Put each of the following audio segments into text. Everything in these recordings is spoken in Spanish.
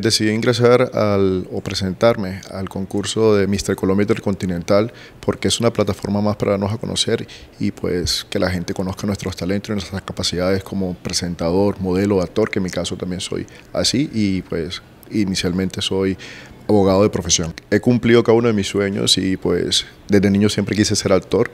Decidí ingresar al, o presentarme al concurso de Mr. Colombia Continental porque es una plataforma más para darnos a conocer y pues que la gente conozca nuestros talentos y nuestras capacidades como presentador, modelo, actor, que en mi caso también soy así y pues inicialmente soy abogado de profesión. He cumplido cada uno de mis sueños y pues desde niño siempre quise ser actor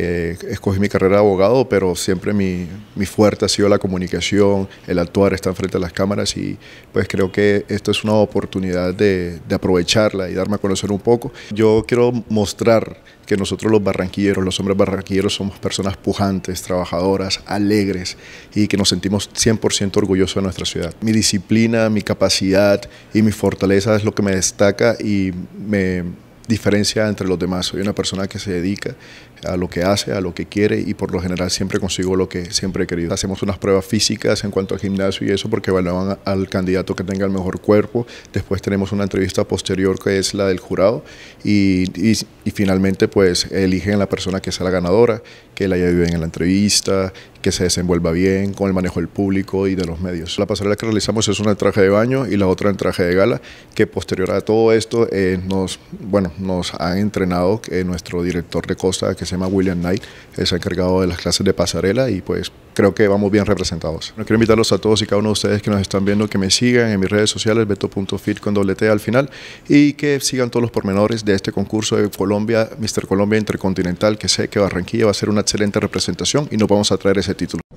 escogí mi carrera de abogado, pero siempre mi, mi, fuerte ha sido la comunicación, el actuar, estar frente a las cámaras y pues creo que esto es una oportunidad de, de aprovecharla y darme a conocer un poco. Yo quiero mostrar que nosotros los barranquilleros, los hombres barranquilleros somos personas pujantes, trabajadoras, alegres y que nos sentimos 100% orgullosos de nuestra ciudad. Mi disciplina, mi capacidad y mi fortaleza es lo que me destaca y me diferencia entre los demás. Soy una persona que se dedica a lo que hace, a lo que quiere y por lo general siempre consigo lo que siempre he querido. Hacemos unas pruebas físicas en cuanto al gimnasio y eso porque evalúan al candidato que tenga el mejor cuerpo. Después tenemos una entrevista posterior que es la del jurado y, finalmente pues eligen a la persona que sea la ganadora, que la haya vivido en la entrevista, que se desenvuelva bien con el manejo del público y de los medios. La pasarela que realizamos es una en traje de baño y la otra en traje de gala que posterior a todo esto eh, nos, bueno, nos ha entrenado que nuestro director de costa que se llama William Knight, es encargado de las clases de pasarela y pues creo que vamos bien representados. quiero invitarlos a todos y cada uno de ustedes que nos están viendo que me sigan en mis redes sociales, beto.fit con doble T al final y que sigan todos los pormenores de este concurso de Colombia, Mr. Colombia Intercontinental, que sé que Barranquilla va a ser una excelente representación y nos vamos a traer ese título.